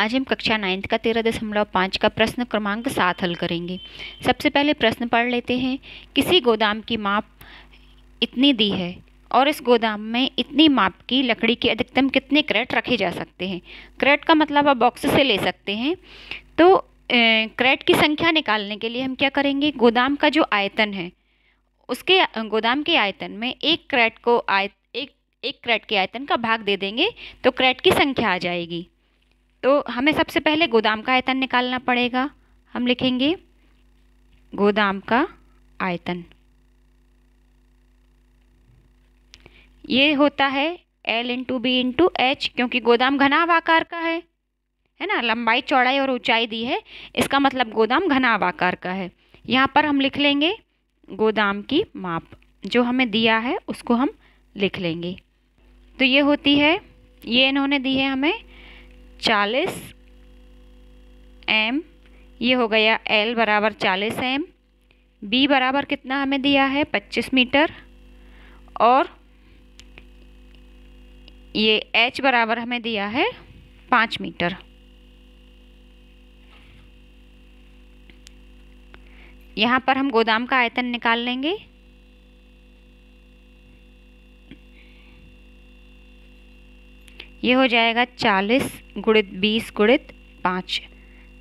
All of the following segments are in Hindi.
आज हम कक्षा नाइन्थ का तेरह दशमलव पाँच का प्रश्न क्रमांक सात हल करेंगे सबसे पहले प्रश्न पढ़ लेते हैं किसी गोदाम की माप इतनी दी है और इस गोदाम में इतनी माप की लकड़ी के अधिकतम कितने क्रेट रखे जा सकते हैं क्रेट का मतलब आप बॉक्स से ले सकते हैं तो क्रेट की संख्या निकालने के लिए हम क्या करेंगे गोदाम का जो आयतन है उसके गोदाम के आयतन में एक क्रेट को आय एक एक क्रेट के आयतन का भाग दे देंगे तो क्रेट की संख्या आ जाएगी तो हमें सबसे पहले गोदाम का आयतन निकालना पड़ेगा हम लिखेंगे गोदाम का आयतन ये होता है L into B into H क्योंकि गोदाम घनाव आकार का है है ना लंबाई चौड़ाई और ऊंचाई दी है इसका मतलब गोदाम घनाव आकार का है यहाँ पर हम लिख लेंगे गोदाम की माप जो हमें दिया है उसको हम लिख लेंगे तो ये होती है ये इन्होंने दी है हमें चालीस एम ये हो गया एल बराबर चालीस एम बी बराबर कितना हमें दिया है पच्चीस मीटर और ये एच बराबर हमें दिया है पाँच मीटर यहाँ पर हम गोदाम का आयतन निकाल लेंगे ये हो जाएगा चालीस गुणित बीस गुणित पाँच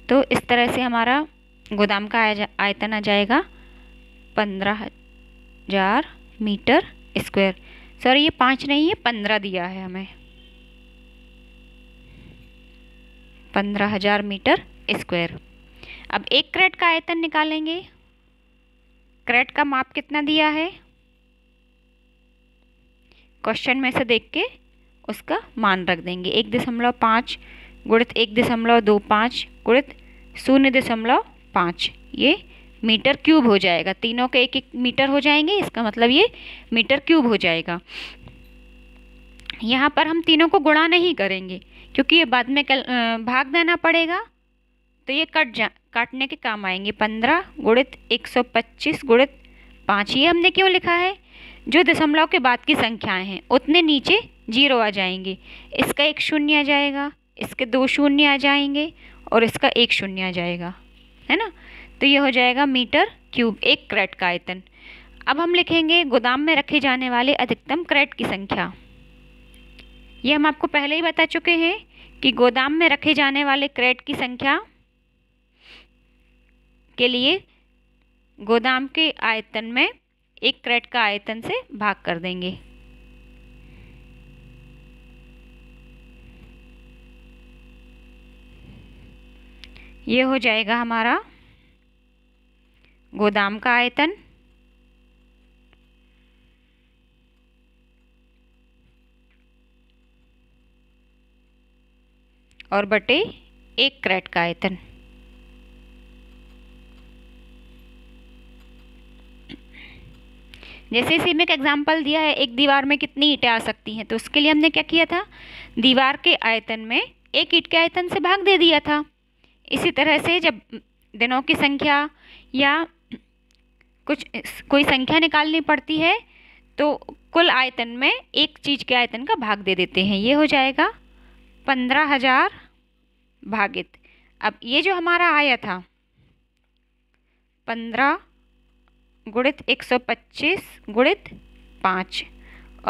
तो इस तरह से हमारा गोदाम का आयतन आ जाएगा पंद्रह हजार मीटर स्क्वायर सर ये पाँच नहीं है पंद्रह दिया है हमें पंद्रह हजार मीटर स्क्वायर अब एक क्रेट का आयतन निकालेंगे क्रेट का माप कितना दिया है क्वेश्चन में से देख के उसका मान रख देंगे एक दशमलव पाँच गुणित एक दशमलव दो पाँच गुणित शून्य दशमलव पाँच ये मीटर क्यूब हो जाएगा तीनों के एक एक मीटर हो जाएंगे इसका मतलब ये मीटर क्यूब हो जाएगा यहाँ पर हम तीनों को गुणा नहीं करेंगे क्योंकि ये बाद में कल भाग देना पड़ेगा तो ये कट जा काटने के काम आएंगे पंद्रह गुणित एक सौ पच्चीस गुणित पाँच ये हमने क्यों लिखा है जो दशमलव के बाद की संख्याएं हैं उतने नीचे जीरो आ जाएंगे इसका एक शून्य आ जाएगा इसके दो शून्य आ जाएंगे और इसका एक शून्य आ जाएगा है ना तो ये हो जाएगा मीटर क्यूब एक क्रेट का आयतन अब हम लिखेंगे गोदाम में रखे जाने वाले अधिकतम क्रेट की संख्या ये हम आपको पहले ही बता चुके हैं कि गोदाम में रखे जाने वाले क्रेट की संख्या के लिए गोदाम के आयतन में एक क्रेट का आयतन से भाग कर देंगे ये हो जाएगा हमारा गोदाम का आयतन और बटे एक क्रेट का आयतन जैसे इसी में एक एग्जाम्पल दिया है एक दीवार में कितनी ईंटें आ सकती हैं तो उसके लिए हमने क्या किया था दीवार के आयतन में एक ईट के आयतन से भाग दे दिया था इसी तरह से जब दिनों की संख्या या कुछ कोई संख्या निकालनी पड़ती है तो कुल आयतन में एक चीज़ के आयतन का भाग दे देते हैं ये हो जाएगा पंद्रह हजार भागित अब ये जो हमारा आया था पंद्रह गुणित एक सौ पच्चीस गुणित पाँच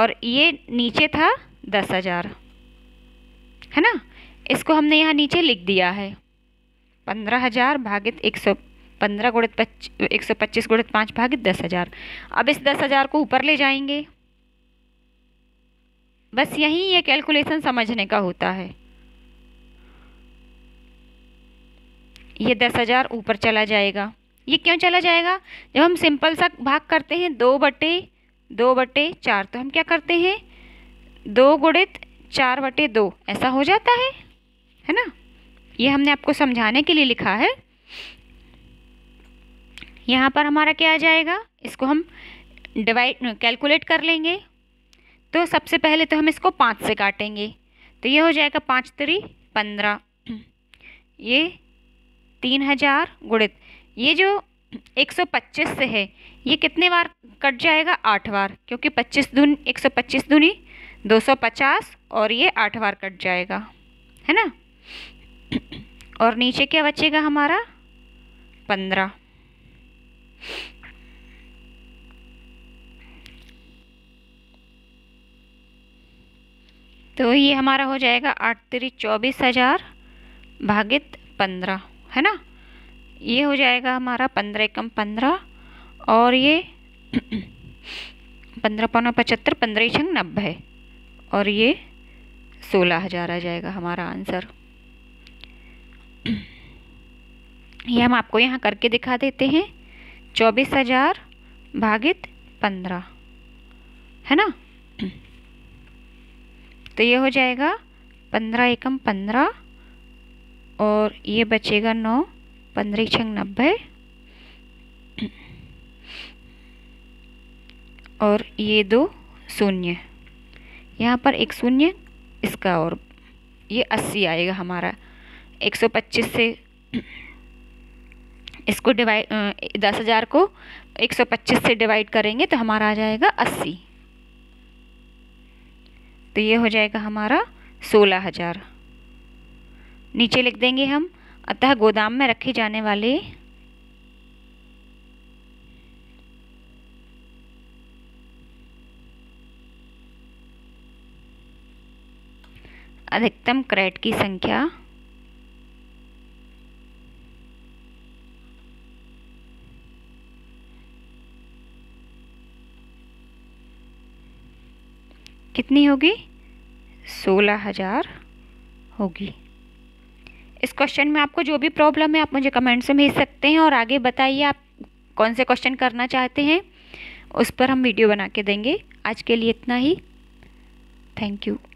और ये नीचे था दस हज़ार है ना इसको हमने यहाँ नीचे लिख दिया है पंद्रह हज़ार भागित एक सौ पंद्रह गुणित पच्चीस एक सौ पच्चीस गुणित पाँच भागित दस हज़ार अब इस दस हज़ार को ऊपर ले जाएंगे बस यही ये कैलकुलेशन समझने का होता है ये दस हज़ार ऊपर चला जाएगा ये क्यों चला जाएगा जब हम सिंपल सा भाग करते हैं दो बटे दो बटे चार तो हम क्या करते हैं दो गुणित चार बटे दो ऐसा हो जाता है है ना ये हमने आपको समझाने के लिए लिखा है यहाँ पर हमारा क्या आ जाएगा इसको हम डिवाइड कैलकुलेट कर लेंगे तो सबसे पहले तो हम इसको पाँच से काटेंगे तो ये हो जाएगा पाँच तरी पंद्रह ये तीन हज़ार गुणित ये जो एक सौ पच्चीस से है ये कितने बार कट जाएगा आठ बार क्योंकि पच्चीस धुन एक सौ पच्चीस धुनी दो सौ पचास और ये आठ बार कट जाएगा है ना और नीचे क्या बचेगा हमारा पंद्रह तो ये हमारा हो जाएगा आठ तिरी चौबीस हज़ार भागित पंद्रह है ना ये हो जाएगा हमारा पंद्रह कम पंद्रह और ये पंद्रह पौना पचहत्तर पंद्रह छंग नब्बे और ये सोलह हज़ार आ जाएगा हमारा आंसर ये हम आपको यहाँ करके दिखा देते हैं चौबीस हज़ार भागित पंद्रह है ना तो ये हो जाएगा पंद्रह एकम पंद्रह और ये बचेगा नौ पंद्रह छंग नब्बे और ये दो शून्य यहाँ पर एक शून्य इसका और ये अस्सी आएगा हमारा 125 से इसको डिवाइड दस हज़ार को 125 से डिवाइड करेंगे तो हमारा आ जाएगा 80 तो ये हो जाएगा हमारा सोलह हज़ार नीचे लिख देंगे हम अतः गोदाम में रखे जाने वाले अधिकतम क्रेट की संख्या कितनी होगी सोलह हज़ार होगी इस क्वेश्चन में आपको जो भी प्रॉब्लम है आप मुझे कमेंट्स में भेज सकते हैं और आगे बताइए आप कौन से क्वेश्चन करना चाहते हैं उस पर हम वीडियो बना के देंगे आज के लिए इतना ही थैंक यू